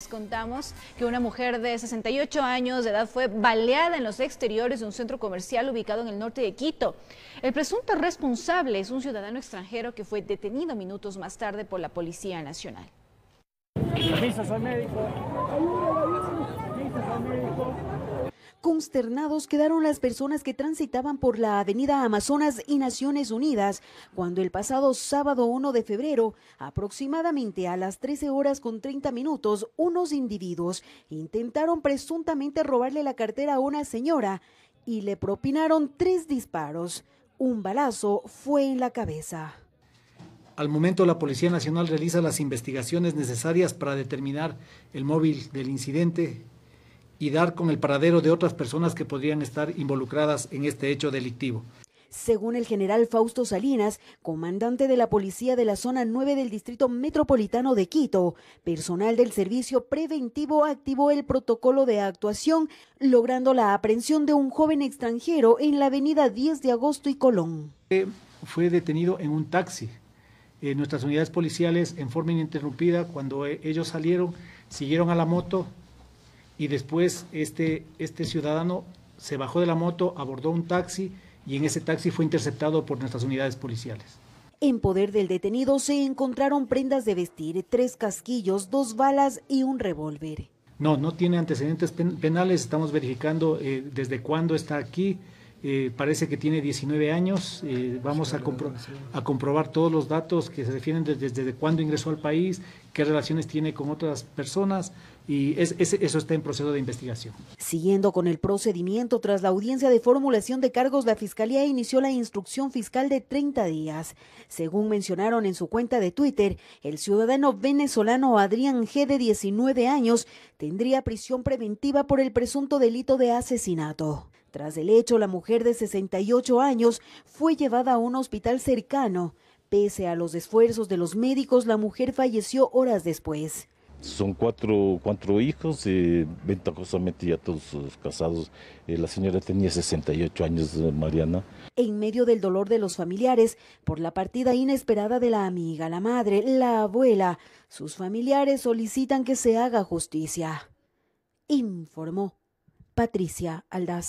Les contamos que una mujer de 68 años de edad fue baleada en los exteriores de un centro comercial ubicado en el norte de Quito. El presunto responsable es un ciudadano extranjero que fue detenido minutos más tarde por la Policía Nacional. médico. médico. Consternados quedaron las personas que transitaban por la avenida Amazonas y Naciones Unidas cuando el pasado sábado 1 de febrero, aproximadamente a las 13 horas con 30 minutos, unos individuos intentaron presuntamente robarle la cartera a una señora y le propinaron tres disparos. Un balazo fue en la cabeza. Al momento la Policía Nacional realiza las investigaciones necesarias para determinar el móvil del incidente y dar con el paradero de otras personas que podrían estar involucradas en este hecho delictivo. Según el general Fausto Salinas, comandante de la policía de la zona 9 del Distrito Metropolitano de Quito, personal del servicio preventivo activó el protocolo de actuación, logrando la aprehensión de un joven extranjero en la avenida 10 de agosto y Colón. Eh, fue detenido en un taxi. Eh, nuestras unidades policiales, en forma ininterrumpida, cuando eh, ellos salieron, siguieron a la moto, y después este, este ciudadano se bajó de la moto, abordó un taxi y en ese taxi fue interceptado por nuestras unidades policiales. En poder del detenido se encontraron prendas de vestir, tres casquillos, dos balas y un revólver. No, no tiene antecedentes penales, estamos verificando eh, desde cuándo está aquí, eh, parece que tiene 19 años. Eh, vamos a, a, comprobar todos los datos que se refieren desde, cuándo ingresó al país, qué relaciones tiene con otras personas y eso está en proceso de investigación. Siguiendo con el procedimiento, tras la audiencia de formulación de cargos, la Fiscalía inició la instrucción fiscal de 30 días. Según mencionaron en su cuenta de Twitter, el ciudadano venezolano Adrián G. de 19 años tendría prisión preventiva por el presunto delito de asesinato. Tras el hecho, la mujer de 68 años fue llevada a un hospital cercano. Pese a los esfuerzos de los médicos, la mujer falleció horas después. Son cuatro, hijos, ventajosamente ya todos casados. Eh, la señora tenía 68 años, eh, Mariana. En medio del dolor de los familiares, por la partida inesperada de la amiga, la madre, la abuela, sus familiares solicitan que se haga justicia. Informó Patricia Aldaz.